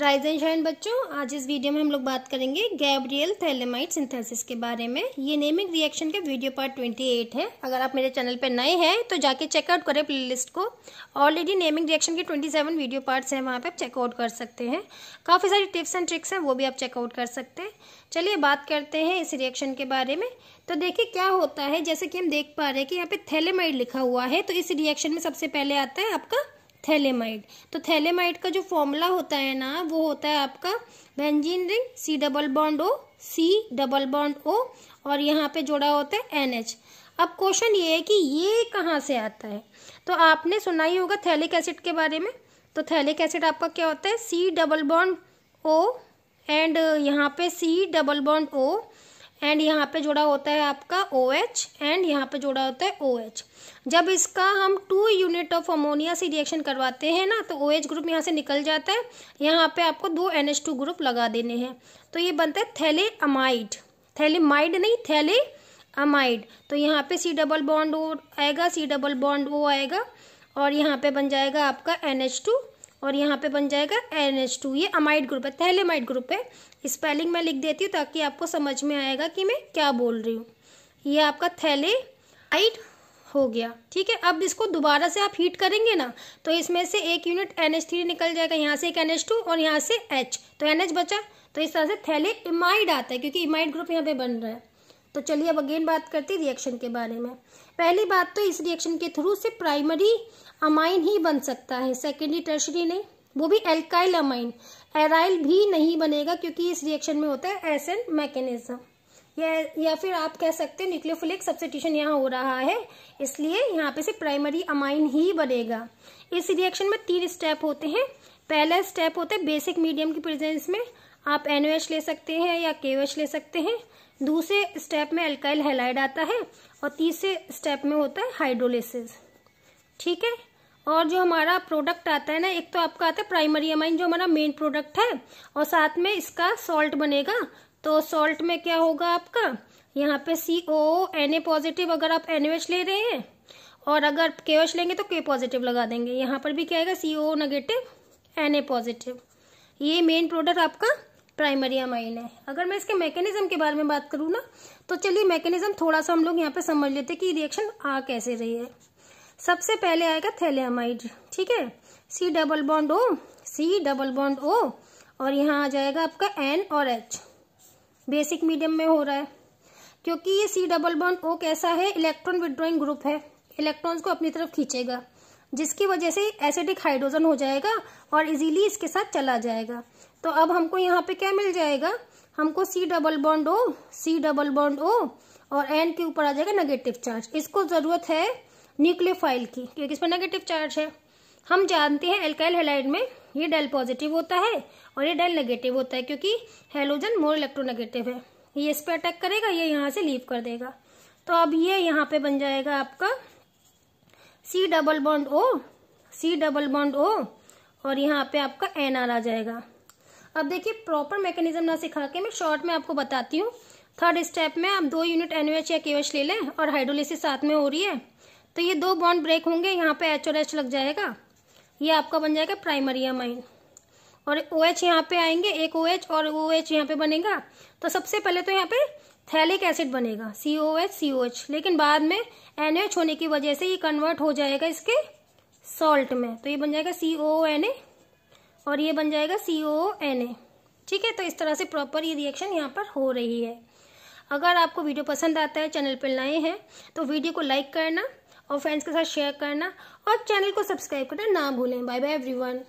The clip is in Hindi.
राइज एंड शाइन बच्चों आज इस वीडियो में हम लोग बात करेंगे गैब्रियल थैलेमाइट सिंथेसिस के बारे में ये नेमिक रिएक्शन का वीडियो पार्ट 28 है अगर आप मेरे चैनल पर नए हैं तो जाके चेकआउट करें प्लेलिस्ट को ऑलरेडी नेमिक रिएक्शन के 27 वीडियो पार्ट्स हैं वहाँ पे आप चेकआउट कर सकते हैं काफ़ी सारी टिप्स एंड ट्रिक्स हैं वो भी आप चेकआउट कर सकते हैं चलिए बात करते हैं इस रिएक्शन के बारे में तो देखिए क्या होता है जैसे कि हम देख पा रहे हैं कि यहाँ पे थैलेमाइट लिखा हुआ है तो इस रिएक्शन में सबसे पहले आता है आपका थैलेमाइड तो थैलेमाइड का जो फॉर्मूला होता है ना वो होता है आपका benzene ring C double bond O C double bond O और यहाँ पे जोड़ा होता है एन एच अब क्वेश्चन ये है कि ये कहाँ से आता है तो आपने सुना ही होगा थैलिक एसिड के बारे में तो थैलिक एसिड आपका क्या होता है C double bond O and यहाँ पे C double bond O and यहाँ पे जुड़ा होता है आपका ओ एच एंड यहाँ पे जोड़ा होता है ओ एच जब इसका हम टू यूनिट ऑफ अमोनिया से रिएक्शन करवाते हैं ना तो ओ एच ग्रुप यहाँ से निकल जाता है यहाँ पे आपको दो एन एच टू ग्रुप लगा देने हैं तो ये बनता है थैले अमाइड थैलेमाइड नहीं थैले अमाइड तो यहाँ पे सी डबल बॉन्ड ओ आएगा सी डबल बॉन्ड ओ आएगा और यहाँ पे बन जाएगा आपका एन एच टू और यहाँ पे बन जाएगा एन एच टू ये अमाइड ग्रुप है थैलेमाइड ग्रुप है स्पेलिंग मैं लिख देती हूँ ताकि आपको समझ में आएगा कि मैं क्या बोल रही हूँ ये आपका थैले आइड हो गया ठीक है अब इसको दोबारा से आप हीट करेंगे ना तो इसमें से एक यूनिट एन एच थ्री निकल जाएगा यहाँ से एक एन एच टू और यहाँ से एच तो एन एच बचा तो इस तरह से थैले इमाइड आता है क्योंकि इमाइड ग्रुप यहाँ पे बन रहा है तो चलिए अब अगेन बात करते हैं रिएक्शन के बारे में पहली बात तो इस रिएक्शन के थ्रू से प्राइमरी अमाइन ही बन सकता है सेकेंडरी टर्शरी नहीं वो भी एल्काइल अमाइन एराइल भी नहीं बनेगा क्योंकि इस रिएक्शन में होता है एस एन मैकेनिज्म या या फिर आप कह सकते हैं न्यूक्लियोफिलिक सब्सिट्यूशन यहाँ हो रहा है इसलिए यहाँ पे से प्राइमरी अमाइन ही बनेगा इस रिएक्शन में तीन स्टेप होते हैं पहला स्टेप होता है बेसिक मीडियम की प्रेजेंस में आप एनओएच ले सकते हैं या के ले सकते हैं दूसरे स्टेप में अल्काइल हेलाइड आता है और तीसरे स्टेप में होता है हाइड्रोलिसिस ठीक है और जो हमारा प्रोडक्ट आता है ना एक तो आपका आता है प्राइमरी अमाइन जो हमारा मेन प्रोडक्ट है और साथ में इसका सॉल्ट बनेगा तो सॉल्ट में क्या होगा आपका यहाँ पे सी ओ एन ए पॉजिटिव अगर आप एन ले रहे हैं और अगर के लेंगे तो के पॉजिटिव लगा देंगे यहाँ पर भी क्या आएगा C O negative N A positive ये मेन प्रोडक्ट आपका प्राइमरी अमाइन है अगर मैं इसके मैकेनिज्म के बारे में बात करूँ ना तो चलिए मैकेनिज्म थोड़ा सा हम लोग यहाँ पे समझ लेते हैं कि रिएक्शन आ कैसे रही है सबसे पहले आएगा थैलेमाइड ठीक है C double bond O C double bond O और यहाँ आ जाएगा आपका एन और एच बेसिक मीडियम में हो रहा है क्योंकि ये सी डबल बॉन्ड ओ कैसा है इलेक्ट्रॉन विड्रॉइंग ग्रुप है इलेक्ट्रॉन्स को अपनी तरफ खींचेगा जिसकी वजह से एसिडिक हाइड्रोजन हो जाएगा और इजीली इसके साथ चला जाएगा तो अब हमको यहाँ पे क्या मिल जाएगा हमको C double bond O C double bond O और एन के ऊपर आ जाएगा नेगेटिव चार्ज इसको ज़रूरत है न्यूक्लियोफाइल की क्योंकि इसमें नेगेटिव चार्ज है हम जानते हैं एल्काइल हेलाइड में ये डेल पॉजिटिव होता है और ये डेल नेगेटिव होता है क्योंकि हेलोजन मोर इलेक्ट्रोनेगेटिव है ये इस पर अटैक करेगा ये यहाँ से लीव कर देगा तो अब ये यहाँ पे बन जाएगा आपका C double bond O C double bond O और यहाँ पे आपका एन आर आ जाएगा अब देखिए प्रॉपर मैकेनिज्म ना सिखा के मैं शॉर्ट में आपको बताती हूँ थर्ड स्टेप में आप दो यूनिट एन या के ले लें और हाइड्रोलिसिस साथ में हो रही है तो ये दो बॉन्ड ब्रेक होंगे यहाँ पे एच और एच लग जाएगा ये आपका बन जाएगा प्राइमरी अमाइन और ओ OH एच यहाँ पे आएंगे एक ओ OH एच और ओ OH एच यहाँ पे बनेगा तो सबसे पहले तो यहाँ पे थैलिक एसिड बनेगा सी O H C O H लेकिन बाद में एन एच होने की वजह से ये कन्वर्ट हो जाएगा इसके सॉल्ट में तो ये बन जाएगा सी ओ एन ए और ये बन जाएगा सी ओ एन ए ठीक है तो इस तरह से प्रॉपर ये रिएक्शन यहाँ पर हो रही है अगर आपको वीडियो पसंद आता है चैनल पर नए हैं तो वीडियो को लाइक करना और फ्रेंड्स के साथ शेयर करना और चैनल को सब्सक्राइब करना ना भूलें बाय बाय एवरीवन